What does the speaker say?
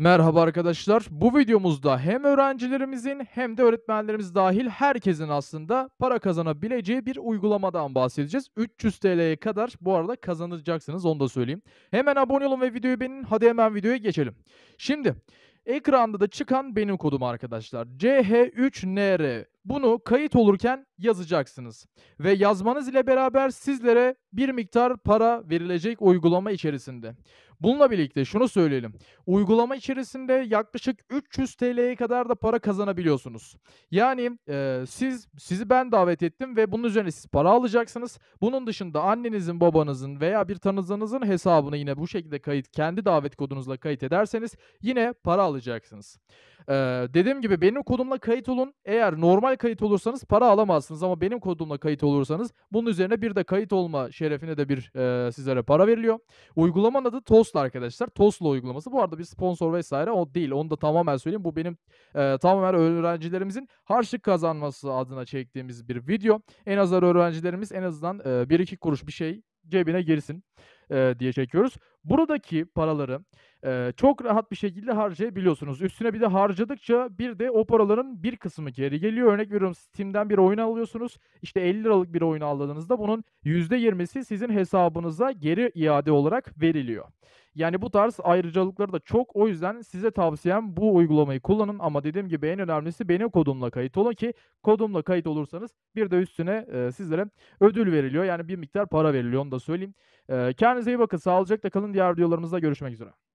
Merhaba arkadaşlar. Bu videomuzda hem öğrencilerimizin hem de öğretmenlerimiz dahil herkesin aslında para kazanabileceği bir uygulamadan bahsedeceğiz. 300 TL'ye kadar bu arada kazanacaksınız onu da söyleyeyim. Hemen abone olun ve videoyu beğenin. Hadi hemen videoya geçelim. Şimdi ekranda da çıkan benim kodum arkadaşlar. CH3NR bunu kayıt olurken yazacaksınız ve yazmanız ile beraber sizlere bir miktar para verilecek uygulama içerisinde. Bununla birlikte şunu söyleyelim. Uygulama içerisinde yaklaşık 300 TL'ye kadar da para kazanabiliyorsunuz. Yani e, siz sizi ben davet ettim ve bunun üzerine siz para alacaksınız. Bunun dışında annenizin, babanızın veya bir tanıdığınızın hesabını yine bu şekilde kayıt kendi davet kodunuzla kayıt ederseniz yine para alacaksınız. Ee, dediğim gibi benim kodumla kayıt olun. Eğer normal kayıt olursanız para alamazsınız ama benim kodumla kayıt olursanız bunun üzerine bir de kayıt olma şerefine de bir e, sizlere para veriliyor. Uygulamanın adı Tosla arkadaşlar. Tosla uygulaması. Bu arada bir sponsor vesaire o değil. Onu da tamamen söyleyeyim. Bu benim e, tamamen öğrencilerimizin harçlık kazanması adına çektiğimiz bir video. En azından öğrencilerimiz en azından e, 1-2 kuruş bir şey cebine girsin e, diye çekiyoruz. Buradaki paraları e, çok rahat bir şekilde harcayabiliyorsunuz. Üstüne bir de harcadıkça bir de o paraların bir kısmı geri geliyor. Örnek veriyorum Steam'den bir oyun alıyorsunuz. İşte 50 liralık bir oyun aldığınızda bunun %20'si sizin hesabınıza geri iade olarak veriliyor. Yani bu tarz ayrıcalıkları da çok. O yüzden size tavsiyem bu uygulamayı kullanın ama dediğim gibi en önemlisi benim kodumla kayıt olun ki kodumla kayıt olursanız bir de üstüne e, sizlere ödül veriliyor. Yani bir miktar para veriliyor onu da söyleyeyim. E, kendinize iyi bakın. Sağlıcakla kalın. Diğer videolarımızda görüşmek üzere.